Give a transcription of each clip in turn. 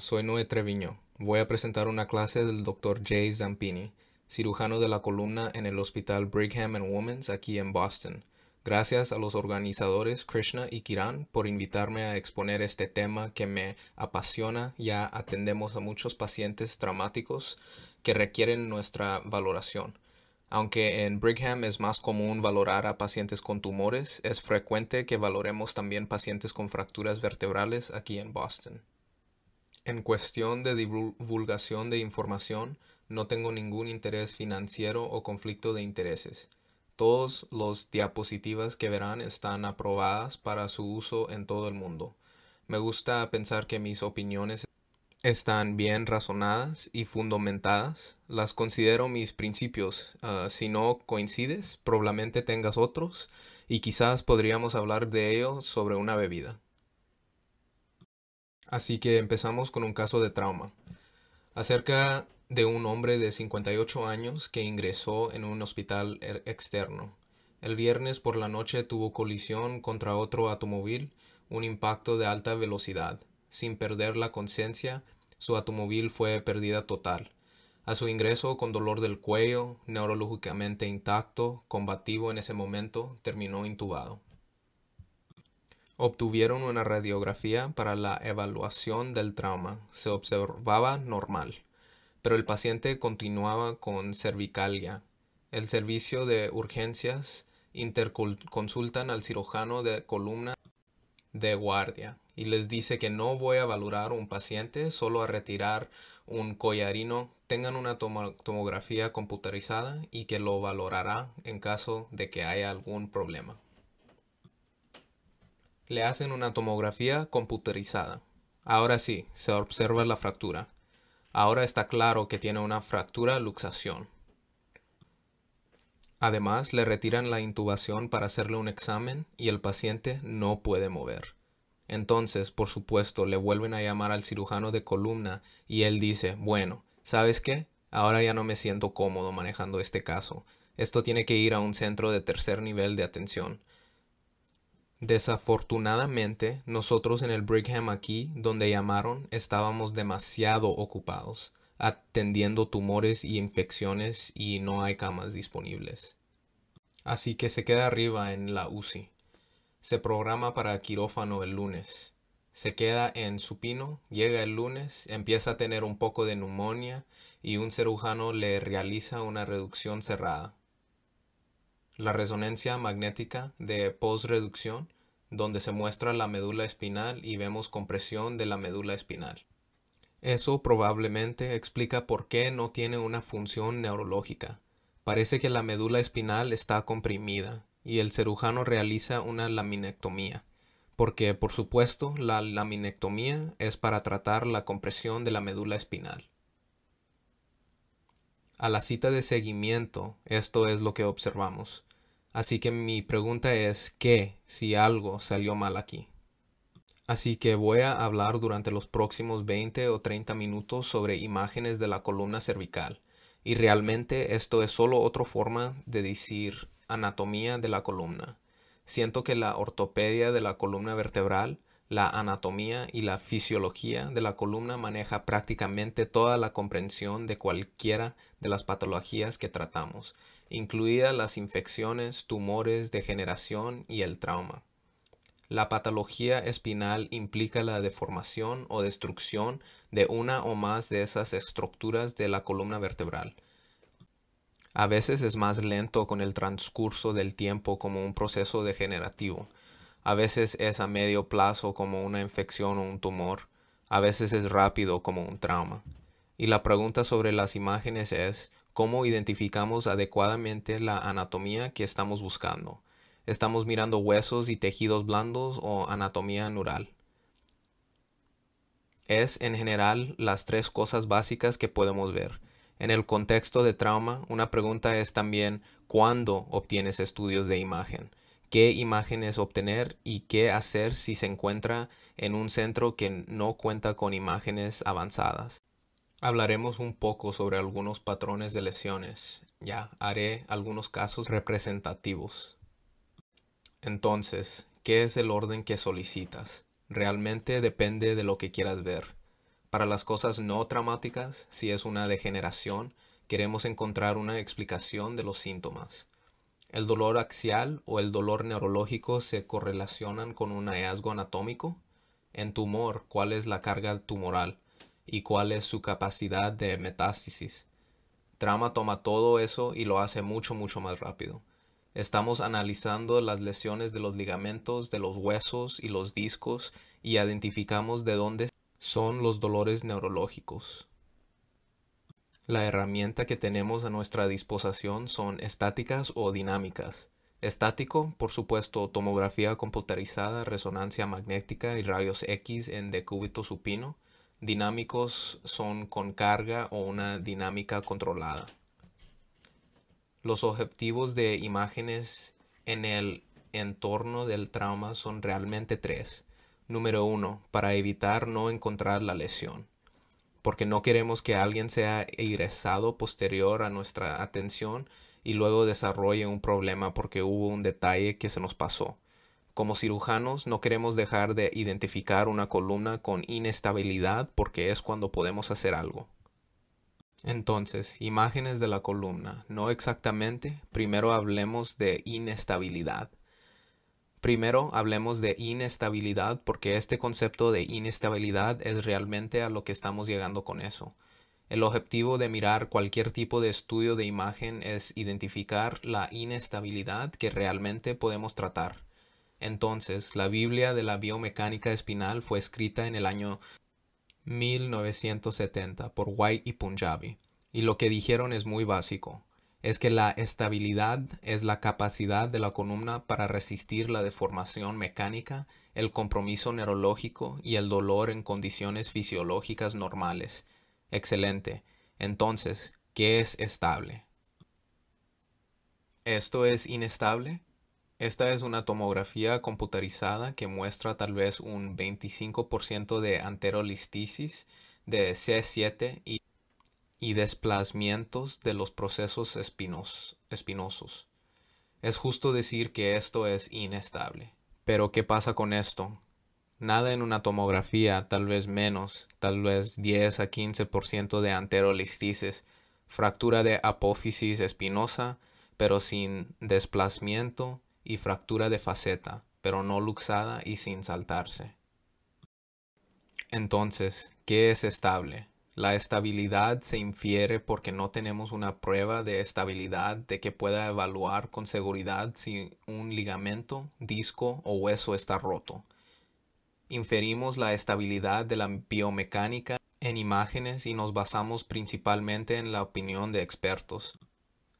soy Noé Treviño. Voy a presentar una clase del Dr. Jay Zampini, cirujano de la columna en el Hospital Brigham and Women's aquí en Boston. Gracias a los organizadores Krishna y Kiran por invitarme a exponer este tema que me apasiona. Ya atendemos a muchos pacientes traumáticos que requieren nuestra valoración. Aunque en Brigham es más común valorar a pacientes con tumores, es frecuente que valoremos también pacientes con fracturas vertebrales aquí en Boston. En cuestión de divulgación de información, no tengo ningún interés financiero o conflicto de intereses. Todos los diapositivas que verán están aprobadas para su uso en todo el mundo. Me gusta pensar que mis opiniones están bien razonadas y fundamentadas. Las considero mis principios. Ah, si no coincides, probablemente tengas otros y quizás podríamos hablar de ello sobre una bebida. Así que empezamos con un caso de trauma. Acerca de un hombre de 58 años que ingresó en un hospital er, externo. El viernes por la noche tuvo colisión contra otro automóvil, un impacto de alta velocidad. Sin perder la conciencia, su automóvil fue perdida total. A su ingreso con dolor del cuello, neurológicamente intacto, combativo en ese momento, terminó intubado. Obtuvieron una radiografía para la evaluación del trauma. Se observaba normal, pero el paciente continuaba con cervicalia. El servicio de urgencias interconsultan al cirujano de columna de guardia y les dice que no voy a valorar un paciente, solo a retirar un collarino, tengan una tomografía computarizada y que lo valorará en caso de que haya algún problema. Le hacen una tomografía computerizada. Ahora sí, se observa la fractura. Ahora está claro que tiene una fractura luxación. Además, le retiran la intubación para hacerle un examen y el paciente no puede mover. Entonces, por supuesto, le vuelven a llamar al cirujano de columna y él dice, bueno, ¿sabes qué? Ahora ya no me siento cómodo manejando este caso. Esto tiene que ir a un centro de tercer nivel de atención. Desafortunadamente, nosotros en el Brigham aquí, donde llamaron, estábamos demasiado ocupados, atendiendo tumores y infecciones y no hay camas disponibles. Así que se queda arriba en la UCI. Se programa para quirófano el lunes. Se queda en supino, llega el lunes, empieza a tener un poco de neumonía y un cirujano le realiza una reducción cerrada la resonancia magnética de postreducción, donde se muestra la médula espinal y vemos compresión de la médula espinal. Eso probablemente explica por qué no tiene una función neurológica. Parece que la médula espinal está comprimida y el cirujano realiza una laminectomía, porque por supuesto la laminectomía es para tratar la compresión de la médula espinal. A la cita de seguimiento, esto es lo que observamos. Así que mi pregunta es ¿qué si algo salió mal aquí? Así que voy a hablar durante los próximos 20 o 30 minutos sobre imágenes de la columna cervical. Y realmente esto es solo otra forma de decir anatomía de la columna. Siento que la ortopedia de la columna vertebral, la anatomía y la fisiología de la columna maneja prácticamente toda la comprensión de cualquiera de las patologías que tratamos incluidas las infecciones, tumores, degeneración y el trauma. La patología espinal implica la deformación o destrucción de una o más de esas estructuras de la columna vertebral. A veces es más lento con el transcurso del tiempo como un proceso degenerativo. A veces es a medio plazo como una infección o un tumor. A veces es rápido como un trauma. Y la pregunta sobre las imágenes es cómo identificamos adecuadamente la anatomía que estamos buscando. Estamos mirando huesos y tejidos blandos o anatomía neural. Es en general las tres cosas básicas que podemos ver. En el contexto de trauma, una pregunta es también cuándo obtienes estudios de imagen, qué imágenes obtener y qué hacer si se encuentra en un centro que no cuenta con imágenes avanzadas. Hablaremos un poco sobre algunos patrones de lesiones. Ya haré algunos casos representativos. Entonces, ¿qué es el orden que solicitas? Realmente depende de lo que quieras ver. Para las cosas no traumáticas, si es una degeneración, queremos encontrar una explicación de los síntomas. ¿El dolor axial o el dolor neurológico se correlacionan con un hallazgo anatómico? En tumor, ¿cuál es la carga tumoral? y cuál es su capacidad de metástasis. Trama toma todo eso y lo hace mucho, mucho más rápido. Estamos analizando las lesiones de los ligamentos, de los huesos y los discos y identificamos de dónde son los dolores neurológicos. La herramienta que tenemos a nuestra disposición son estáticas o dinámicas. Estático, por supuesto, tomografía computarizada, resonancia magnética y rayos X en decúbito supino dinámicos son con carga o una dinámica controlada. Los objetivos de imágenes en el entorno del trauma son realmente tres. Número uno, para evitar no encontrar la lesión, porque no queremos que alguien sea ingresado posterior a nuestra atención y luego desarrolle un problema porque hubo un detalle que se nos pasó. Como cirujanos no queremos dejar de identificar una columna con inestabilidad porque es cuando podemos hacer algo. Entonces, imágenes de la columna. No exactamente. Primero hablemos de inestabilidad. Primero hablemos de inestabilidad porque este concepto de inestabilidad es realmente a lo que estamos llegando con eso. El objetivo de mirar cualquier tipo de estudio de imagen es identificar la inestabilidad que realmente podemos tratar. Entonces, la Biblia de la biomecánica espinal fue escrita en el año 1970 por White y Punjabi, y lo que dijeron es muy básico, es que la estabilidad es la capacidad de la columna para resistir la deformación mecánica, el compromiso neurológico y el dolor en condiciones fisiológicas normales. Excelente. Entonces, ¿qué es estable? ¿Esto es inestable? Esta es una tomografía computarizada que muestra tal vez un 25% de anterolistisis de C7 y, y desplazamientos de los procesos espinosos. Es justo decir que esto es inestable. Pero ¿qué pasa con esto? Nada en una tomografía, tal vez menos, tal vez 10 a 15% de anterolistisis, fractura de apófisis espinosa, pero sin desplazamiento y fractura de faceta, pero no luxada y sin saltarse. Entonces, ¿qué es estable? La estabilidad se infiere porque no tenemos una prueba de estabilidad de que pueda evaluar con seguridad si un ligamento, disco o hueso está roto. Inferimos la estabilidad de la biomecánica en imágenes y nos basamos principalmente en la opinión de expertos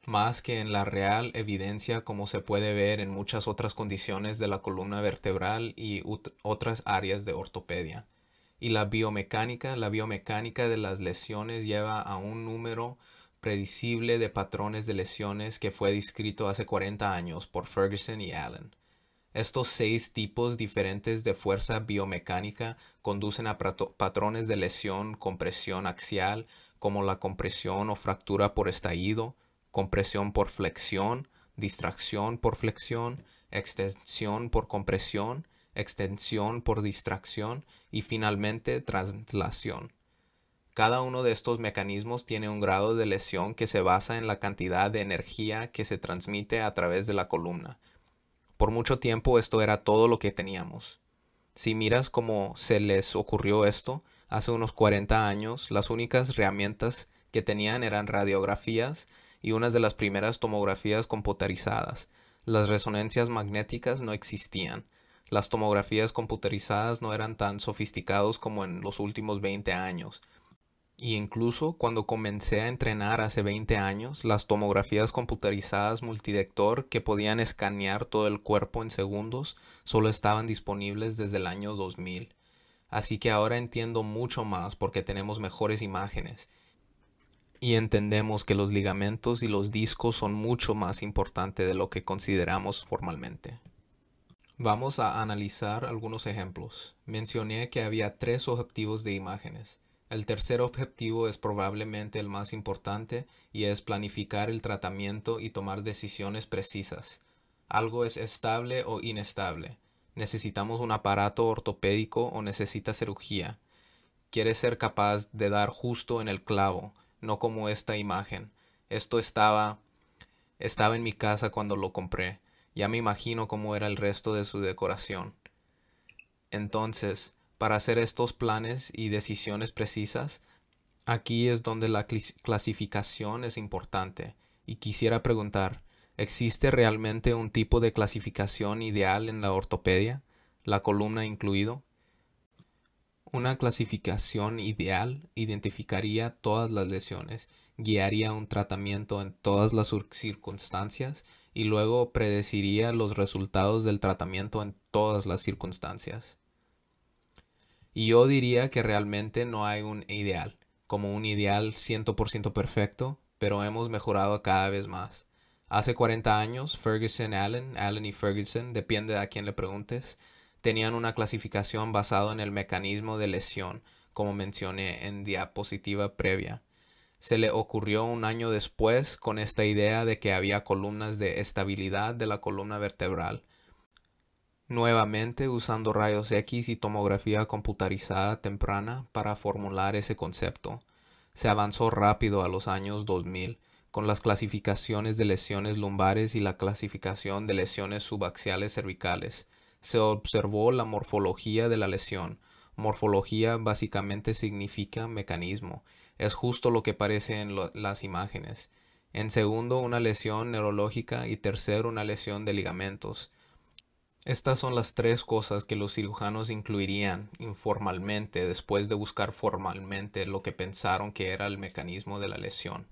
más que en la real evidencia como se puede ver en muchas otras condiciones de la columna vertebral y otras áreas de ortopedia. Y la biomecánica, la biomecánica de las lesiones lleva a un número predecible de patrones de lesiones que fue descrito hace 40 años por Ferguson y Allen. Estos seis tipos diferentes de fuerza biomecánica conducen a patrones de lesión, compresión axial, como la compresión o fractura por estallido, compresión por flexión, distracción por flexión, extensión por compresión, extensión por distracción y finalmente translación. Cada uno de estos mecanismos tiene un grado de lesión que se basa en la cantidad de energía que se transmite a través de la columna. Por mucho tiempo esto era todo lo que teníamos. Si miras cómo se les ocurrió esto, hace unos 40 años las únicas herramientas que tenían eran radiografías y unas de las primeras tomografías computarizadas. Las resonancias magnéticas no existían. Las tomografías computarizadas no eran tan sofisticados como en los últimos 20 años. Y incluso cuando comencé a entrenar hace 20 años, las tomografías computarizadas multidector que podían escanear todo el cuerpo en segundos solo estaban disponibles desde el año 2000. Así que ahora entiendo mucho más porque tenemos mejores imágenes y entendemos que los ligamentos y los discos son mucho más importantes de lo que consideramos formalmente. Vamos a analizar algunos ejemplos. Mencioné que había tres objetivos de imágenes. El tercer objetivo es probablemente el más importante y es planificar el tratamiento y tomar decisiones precisas. Algo es estable o inestable. Necesitamos un aparato ortopédico o necesita cirugía. Quiere ser capaz de dar justo en el clavo, no como esta imagen. Esto estaba estaba en mi casa cuando lo compré. Ya me imagino cómo era el resto de su decoración. Entonces, para hacer estos planes y decisiones precisas, aquí es donde la clasificación es importante. Y quisiera preguntar, ¿existe realmente un tipo de clasificación ideal en la ortopedia, la columna incluido? Una clasificación ideal identificaría todas las lesiones, guiaría un tratamiento en todas las circunstancias y luego predeciría los resultados del tratamiento en todas las circunstancias. Y yo diría que realmente no hay un ideal, como un ideal 100% perfecto, pero hemos mejorado cada vez más. Hace 40 años, Ferguson Allen, Allen y Ferguson, depende de a quién le preguntes, tenían una clasificación basada en el mecanismo de lesión, como mencioné en diapositiva previa. Se le ocurrió un año después con esta idea de que había columnas de estabilidad de la columna vertebral. Nuevamente usando rayos X y tomografía computarizada temprana para formular ese concepto. Se avanzó rápido a los años 2000 con las clasificaciones de lesiones lumbares y la clasificación de lesiones subaxiales cervicales, se observó la morfología de la lesión. Morfología básicamente significa mecanismo. Es justo lo que parece en las imágenes. En segundo, una lesión neurológica y tercero, una lesión de ligamentos. Estas son las tres cosas que los cirujanos incluirían informalmente después de buscar formalmente lo que pensaron que era el mecanismo de la lesión.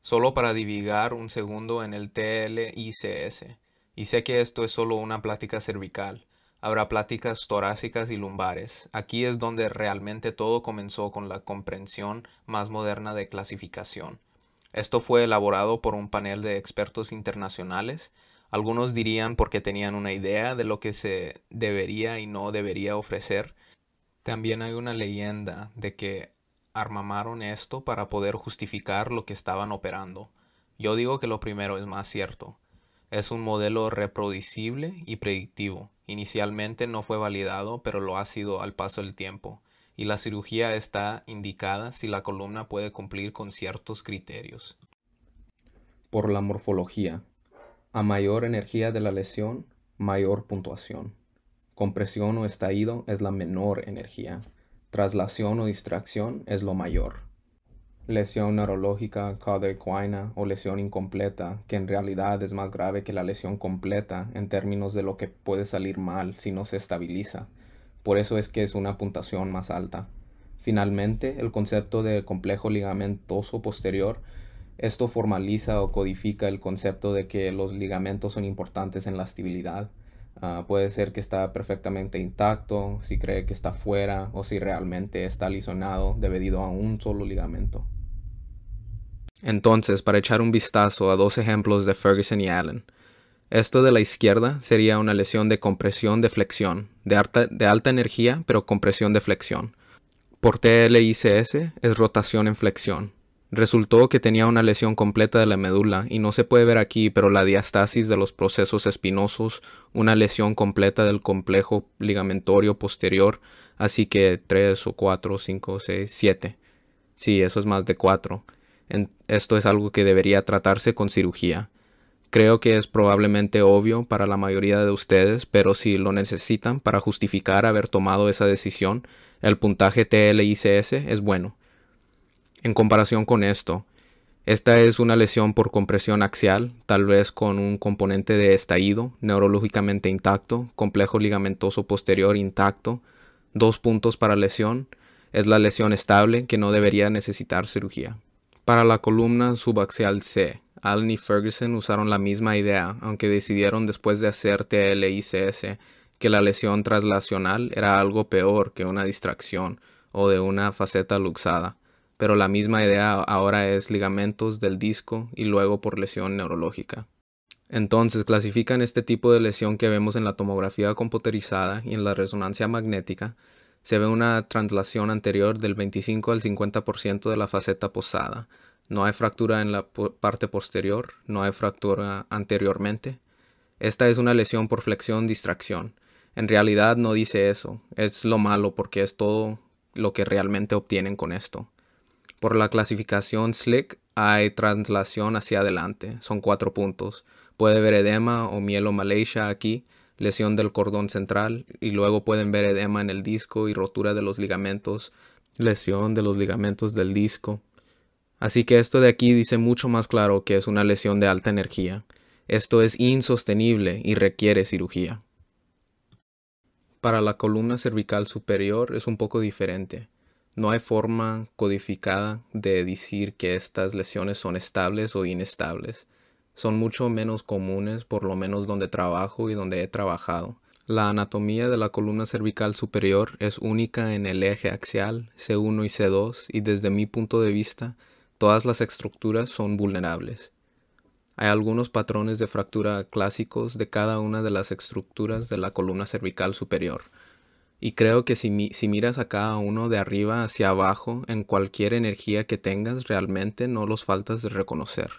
Solo para divagar un segundo en el TLICS. Y sé que esto es solo una plática cervical. Habrá pláticas torácicas y lumbares. Aquí es donde realmente todo comenzó con la comprensión más moderna de clasificación. Esto fue elaborado por un panel de expertos internacionales. Algunos dirían porque tenían una idea de lo que se debería y no debería ofrecer. También hay una leyenda de que armamaron esto para poder justificar lo que estaban operando. Yo digo que lo primero es más cierto. Es un modelo reproducible y predictivo. Inicialmente no fue validado, pero lo ha sido al paso del tiempo, y la cirugía está indicada si la columna puede cumplir con ciertos criterios. Por la morfología. A mayor energía de la lesión, mayor puntuación. Compresión o estallido es la menor energía. Traslación o distracción es lo mayor lesión neurológica cauda o lesión incompleta, que en realidad es más grave que la lesión completa en términos de lo que puede salir mal si no se estabiliza. Por eso es que es una puntuación más alta. Finalmente, el concepto de complejo ligamentoso posterior esto formaliza o codifica el concepto de que los ligamentos son importantes en la estabilidad. Ah, puede ser que está perfectamente intacto, si cree que está fuera o si realmente está lisonado debido a un solo ligamento. Entonces, para echar un vistazo a dos ejemplos de Ferguson y Allen. Esto de la izquierda sería una lesión de compresión de flexión, de alta, energía pero compresión de flexión. Por TLICS es rotación en flexión. Resultó que tenía una lesión completa de la médula y no se puede ver aquí, pero la diastasis de los procesos espinosos, una lesión completa del complejo ligamentorio posterior, así que 3 o 4, 5, 6, 7. Sí, eso es más de 4. Esto es algo que debería tratarse con cirugía. Creo que es probablemente obvio para la mayoría de ustedes, pero si lo necesitan para justificar haber tomado esa decisión, el puntaje TLICS es bueno. En comparación con esto, esta es una lesión por compresión axial, tal vez con un componente de estallido, neurológicamente intacto, complejo ligamentoso posterior intacto, dos puntos para lesión, es la lesión estable que no debería necesitar cirugía. Para la columna subaxial C, Allen y Ferguson usaron la misma idea, aunque decidieron después de hacer TLICS que la lesión traslacional era algo peor que una distracción o de una faceta luxada, pero la misma idea ahora es ligamentos del disco y luego por lesión neurológica. Entonces clasifican este tipo de lesión que vemos en la tomografía computerizada y en la resonancia magnética se ve una translación anterior del 25 al 50% de la faceta posada. No hay fractura en la parte posterior, no hay fractura anteriormente. Esta es una lesión por flexión-distracción. En realidad no dice eso, es lo malo porque es todo lo que realmente obtienen con esto. Por la clasificación SLICK hay translación hacia adelante, son cuatro puntos. Puede ver edema o malaysia aquí, lesión del cordón central y luego pueden ver edema en el disco y rotura de los ligamentos, lesión de los ligamentos del disco. Así que esto de aquí dice mucho más claro que es una lesión de alta energía. Esto es insostenible y requiere cirugía. Para la columna cervical superior es un poco diferente. No hay forma codificada de decir que estas lesiones son estables o inestables son mucho menos comunes, por lo menos donde trabajo y donde he trabajado. La anatomía de la columna cervical superior es única en el eje axial C1 y C2 y desde mi punto de vista todas las estructuras son vulnerables. Hay algunos patrones de fractura clásicos de cada una de las estructuras de la columna cervical superior. Y creo que si, miras a cada uno de arriba hacia abajo en cualquier energía que tengas realmente no los faltas de reconocer.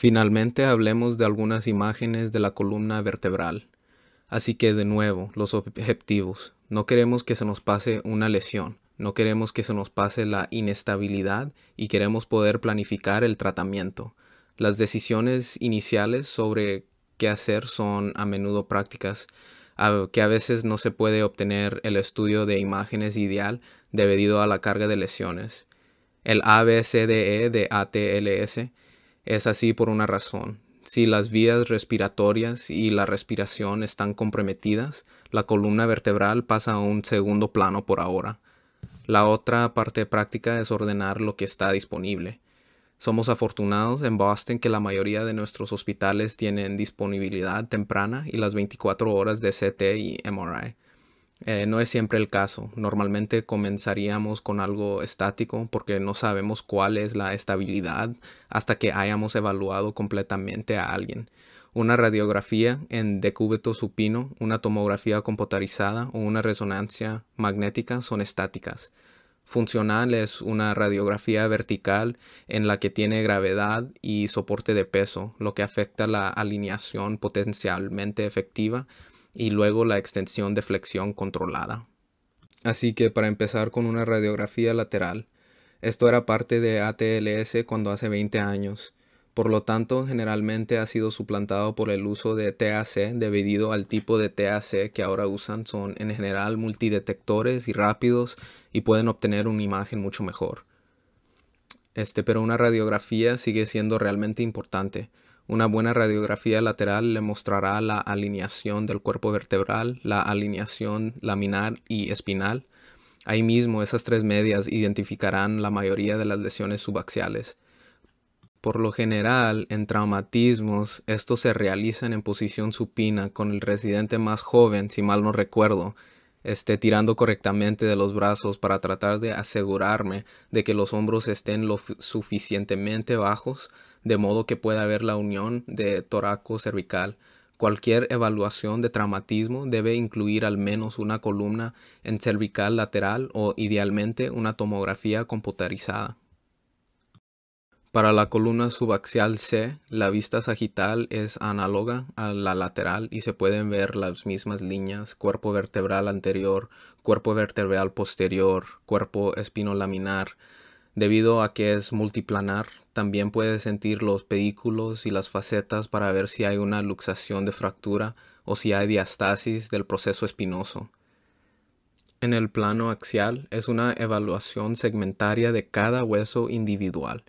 Finalmente hablemos de algunas imágenes de la columna vertebral. Así que de nuevo, los objetivos. No queremos que se nos pase una lesión, no queremos que se nos pase la inestabilidad y queremos poder planificar el tratamiento. Las decisiones iniciales sobre qué hacer son a menudo prácticas, que a veces no se puede obtener el estudio de imágenes ideal debido a la carga de lesiones. El ABCDE de ATLS es así por una razón. Si las vías respiratorias y la respiración están comprometidas, la columna vertebral pasa a un segundo plano por ahora. La otra parte práctica es ordenar lo que está disponible. Somos afortunados en Boston que la mayoría de nuestros hospitales tienen disponibilidad temprana y las 24 horas de CT y MRI. Eh, no es siempre el caso. Normalmente comenzaríamos con algo estático porque no sabemos cuál es la estabilidad hasta que hayamos evaluado completamente a alguien. Una radiografía en decúbito supino, una tomografía computarizada o una resonancia magnética son estáticas. Funcional es una radiografía vertical en la que tiene gravedad y soporte de peso, lo que afecta la alineación potencialmente efectiva y luego la extensión de flexión controlada. Así que para empezar con una radiografía lateral, esto era parte de ATLS cuando hace 20 años, por lo tanto generalmente ha sido suplantado por el uso de TAC debido al tipo de TAC que ahora usan son en general multidetectores y rápidos y pueden obtener una imagen mucho mejor. Este, pero una radiografía sigue siendo realmente importante, una buena radiografía lateral le mostrará la alineación del cuerpo vertebral, la alineación laminar y espinal. Ahí mismo esas tres medias identificarán la mayoría de las lesiones subaxiales. Por lo general, en traumatismos, estos se realizan en posición supina con el residente más joven, si mal no recuerdo, esté tirando correctamente de los brazos para tratar de asegurarme de que los hombros estén lo suficientemente bajos de modo que pueda ver la unión de toraco-cervical. Cualquier evaluación de traumatismo debe incluir al menos una columna en cervical lateral o idealmente una tomografía computarizada. Para la columna subaxial C, la vista sagital es análoga a la lateral y se pueden ver las mismas líneas, cuerpo vertebral anterior, cuerpo vertebral posterior, cuerpo espinolaminar. Debido a que es multiplanar, también puede sentir los pedículos y las facetas para ver si hay una luxación de fractura o si hay diastasis del proceso espinoso. En el plano axial es una evaluación segmentaria de cada hueso individual.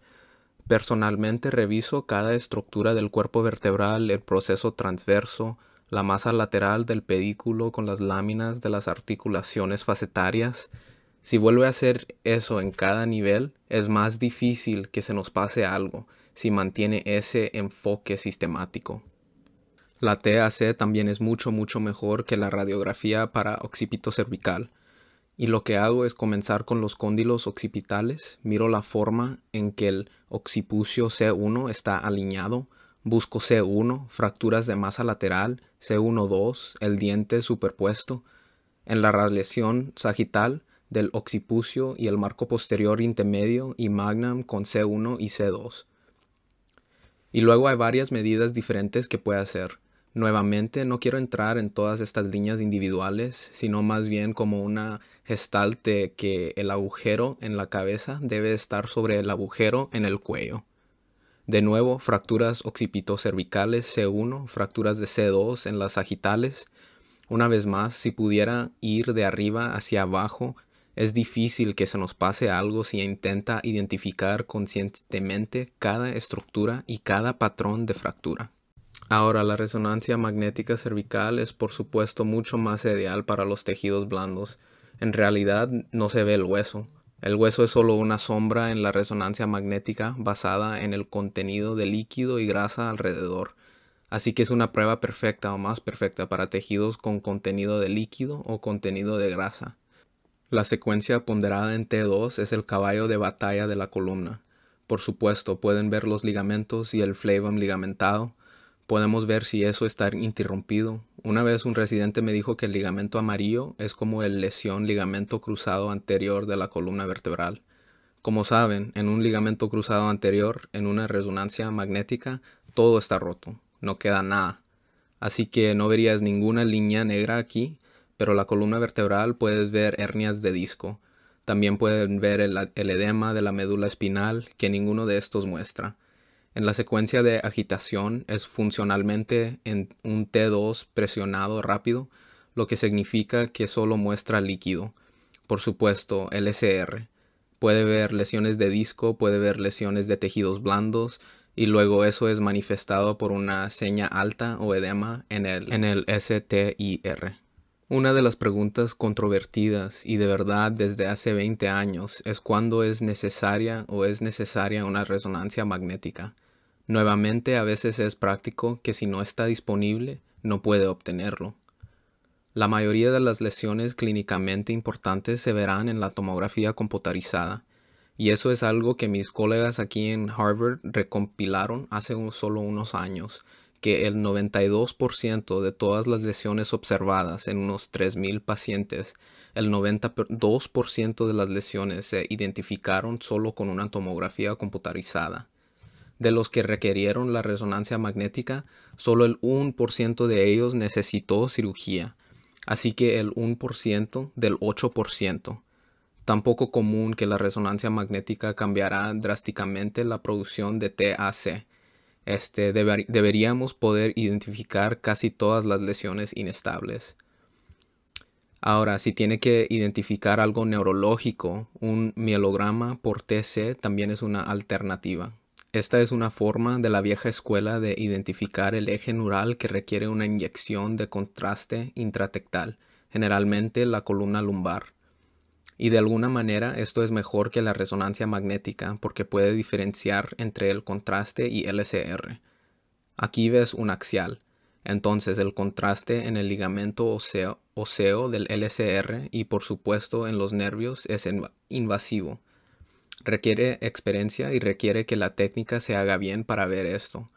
Personalmente reviso cada estructura del cuerpo vertebral, el proceso transverso, la masa lateral del pedículo con las láminas de las articulaciones facetarias. Si vuelve a hacer eso en cada nivel, es más difícil que se nos pase algo si mantiene ese enfoque sistemático. La TAC también es mucho, mucho mejor que la radiografía para occipito cervical. Y lo que hago es comenzar con los cóndilos occipitales, miro la forma en que el occipucio C1 está alineado, busco C1, fracturas de masa lateral, C1-2, el diente superpuesto. En la radiación sagital del occipucio y el marco posterior intermedio y magnum con C1 y C2. Y luego hay varias medidas diferentes que puede hacer. Nuevamente, no quiero entrar en todas estas líneas individuales, sino más bien como una gestalte que el agujero en la cabeza debe estar sobre el agujero en el cuello. De nuevo, fracturas occipitocervicales C1, fracturas de C2 en las agitales. Una vez más, si pudiera ir de arriba hacia abajo es difícil que se nos pase algo si intenta identificar conscientemente cada estructura y cada patrón de fractura. Ahora, la resonancia magnética cervical es por supuesto mucho más ideal para los tejidos blandos. En realidad no se ve el hueso. El hueso es solo una sombra en la resonancia magnética basada en el contenido de líquido y grasa alrededor. Así que es una prueba perfecta o más perfecta para tejidos con contenido de líquido o contenido de grasa. La secuencia ponderada en T2 es el caballo de batalla de la columna. Por supuesto, pueden ver los ligamentos y el flavum ligamentado. Podemos ver si eso está interrumpido. Una vez un residente me dijo que el ligamento amarillo es como el lesión ligamento cruzado anterior de la columna vertebral. Como saben, en un ligamento cruzado anterior, en una resonancia magnética, todo está roto, no queda nada. Así que no verías ninguna línea negra aquí, pero la columna vertebral puedes ver hernias de disco. También pueden ver el, edema de la médula espinal, que ninguno de estos muestra. En la secuencia de agitación es funcionalmente en un T2 presionado rápido, lo que significa que solo muestra líquido. Por supuesto, el SR. Puede ver lesiones de disco, puede ver lesiones de tejidos blandos, y luego eso es manifestado por una seña alta o edema en el, en el STIR. Una de las preguntas controvertidas y de verdad desde hace 20 años es cuándo es necesaria o es necesaria una resonancia magnética. Nuevamente a veces es práctico que si no está disponible no puede obtenerlo. La mayoría de las lesiones clínicamente importantes se verán en la tomografía computarizada, y eso es algo que mis colegas aquí en Harvard recompilaron hace solo unos años que el 92% de todas las lesiones observadas en unos 3.000 pacientes, el 92% de las lesiones se identificaron solo con una tomografía computarizada. De los que requirieron la resonancia magnética, solo el 1% de ellos necesitó cirugía, así que el 1% del 8%. Tampoco común que la resonancia magnética cambiará drásticamente la producción de TAC, este, deberíamos poder identificar casi todas las lesiones inestables. Ahora, si tiene que identificar algo neurológico, un mielograma por TC también es una alternativa. Esta es una forma de la vieja escuela de identificar el eje neural que requiere una inyección de contraste intratectal, generalmente la columna lumbar y de alguna manera esto es mejor que la resonancia magnética porque puede diferenciar entre el contraste y LCR. Aquí ves un axial, entonces el contraste en el ligamento óseo, del LCR y por supuesto en los nervios es invasivo. Requiere experiencia y requiere que la técnica se haga bien para ver esto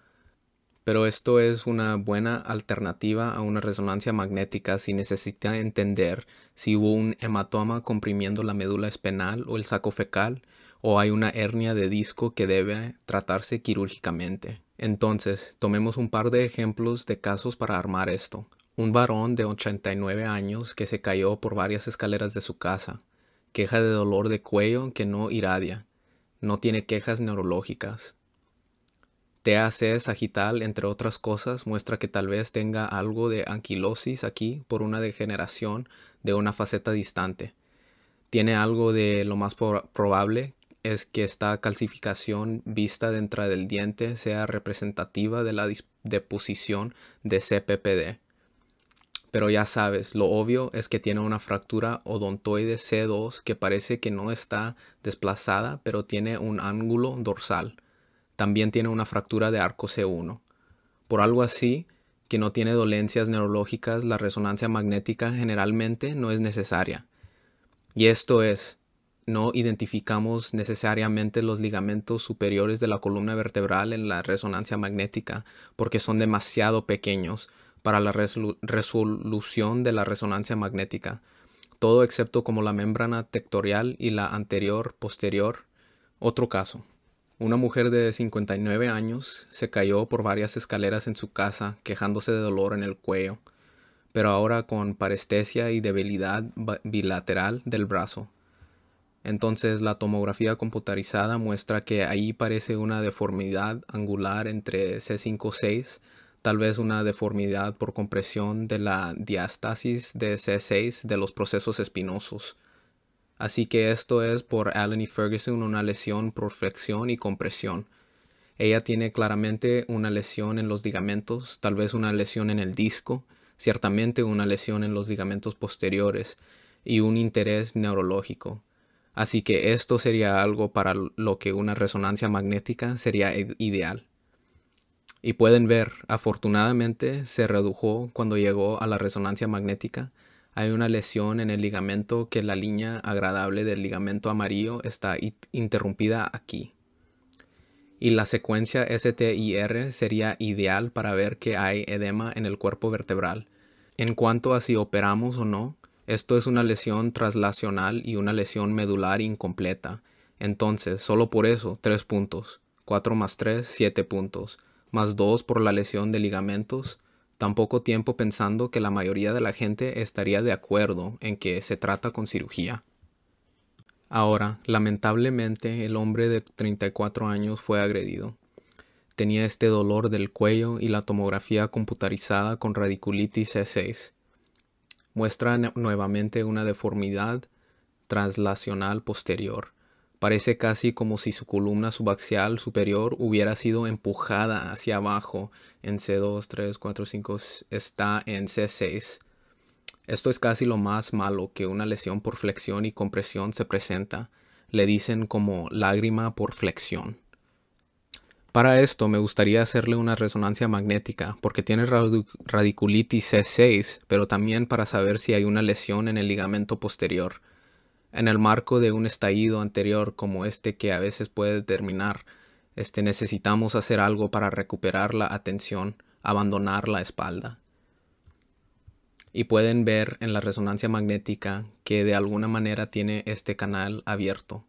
pero esto es una buena alternativa a una resonancia magnética si necesita entender si hubo un hematoma comprimiendo la médula espinal o el saco fecal o hay una hernia de disco que debe tratarse quirúrgicamente. Entonces, tomemos un par de ejemplos de casos para armar esto. Un varón de 89 años que se cayó por varias escaleras de su casa, queja de dolor de cuello que no irradia, no tiene quejas neurológicas, TAC sagital, entre otras cosas, muestra que tal vez tenga algo de anquilosis aquí por una degeneración de una faceta distante. Tiene algo de lo más probable es que esta calcificación vista dentro del diente sea representativa de la deposición de CPPD. Pero ya sabes, lo obvio es que tiene una fractura odontoide C2 que parece que no está desplazada, pero tiene un ángulo dorsal también tiene una fractura de arco C1. Por algo así, que no tiene dolencias neurológicas, la resonancia magnética generalmente no es necesaria. Y esto es, no identificamos necesariamente los ligamentos superiores de la columna vertebral en la resonancia magnética porque son demasiado pequeños para la resolución de la resonancia magnética, todo excepto como la membrana tectorial y la anterior posterior. Otro caso. Una mujer de 59 años se cayó por varias escaleras en su casa quejándose de dolor en el cuello, pero ahora con parestesia y debilidad bilateral del brazo. Entonces la tomografía computarizada muestra que ahí parece una deformidad angular entre C5-6, tal vez una deformidad por compresión de la diastasis de C6 de los procesos espinosos. Así que esto es por Allen y Ferguson una lesión por flexión y compresión. Ella tiene claramente una lesión en los ligamentos, tal vez una lesión en el disco, ciertamente una lesión en los ligamentos posteriores y un interés neurológico. Así que esto sería algo para lo que una resonancia magnética sería ideal. Y pueden ver, afortunadamente se redujo cuando llegó a la resonancia magnética hay una lesión en el ligamento que la línea agradable del ligamento amarillo está interrumpida aquí. Y la secuencia STIR sería ideal para ver que hay edema en el cuerpo vertebral. En cuanto a si operamos o no, esto es una lesión traslacional y una lesión medular incompleta. Entonces, solo por eso, 3 puntos. 4 más 3, 7 puntos. Más 2 por la lesión de ligamentos, tan poco tiempo pensando que la mayoría de la gente estaría de acuerdo en que se trata con cirugía. Ahora, lamentablemente, el hombre de 34 años fue agredido. Tenía este dolor del cuello y la tomografía computarizada con radiculitis c e 6 Muestra nuevamente una deformidad translacional posterior Parece casi como si su columna subaxial superior hubiera sido empujada hacia abajo en C2, 3, 4, 5, está en C6. Esto es casi lo más malo que una lesión por flexión y compresión se presenta. Le dicen como lágrima por flexión. Para esto me gustaría hacerle una resonancia magnética porque tiene radiculitis C6, pero también para saber si hay una lesión en el ligamento posterior en el marco de un estallido anterior como este que a veces puede terminar, este, necesitamos hacer algo para recuperar la atención, abandonar la espalda. Y pueden ver en la resonancia magnética que de alguna manera tiene este canal abierto.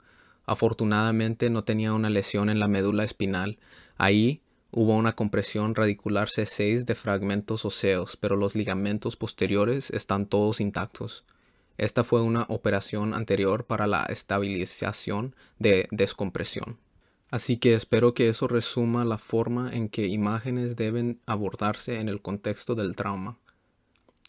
Afortunadamente no tenía una lesión en la médula espinal. Ahí hubo una compresión radicular C6 de fragmentos óseos, pero los ligamentos posteriores están todos intactos. Esta fue una operación anterior para la estabilización de descompresión. Así que espero que eso resuma la forma en que imágenes deben abordarse en el contexto del trauma.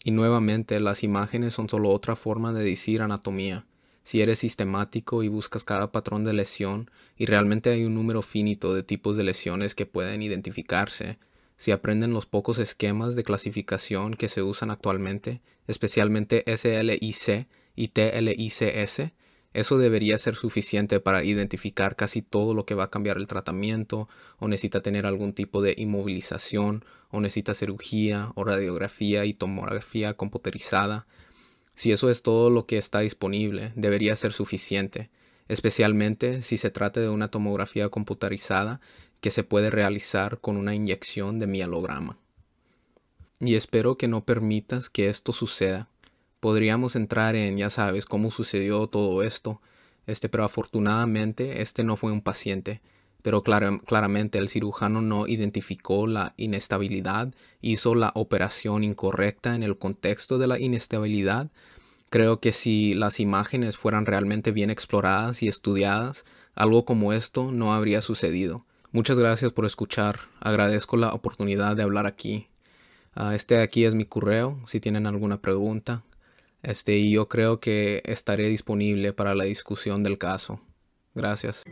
Y nuevamente, las imágenes son solo otra forma de decir anatomía. Si eres sistemático y buscas cada patrón de lesión, y realmente hay un número finito de tipos de lesiones que pueden identificarse, si aprenden los pocos esquemas de clasificación que se usan actualmente, especialmente SLIC y TLICS, eso debería ser suficiente para identificar casi todo lo que va a cambiar el tratamiento, o necesita tener algún tipo de inmovilización, o necesita cirugía, o radiografía y tomografía computarizada. Si eso es todo lo que está disponible, debería ser suficiente, especialmente si se trata de una tomografía computarizada que se puede realizar con una inyección de mielograma. Y espero que no permitas que esto suceda. Podríamos entrar en, ya sabes, cómo sucedió todo esto, este, pero afortunadamente este no fue un paciente, pero claramente el cirujano no identificó la inestabilidad, hizo la operación incorrecta en el contexto de la inestabilidad. Creo que si las imágenes fueran realmente bien exploradas y estudiadas, algo como esto no habría sucedido. Muchas gracias por escuchar. Agradezco la oportunidad de hablar aquí. Ah, este aquí es mi correo si tienen alguna pregunta. Este, y yo creo que estaré disponible para la discusión del caso. Gracias.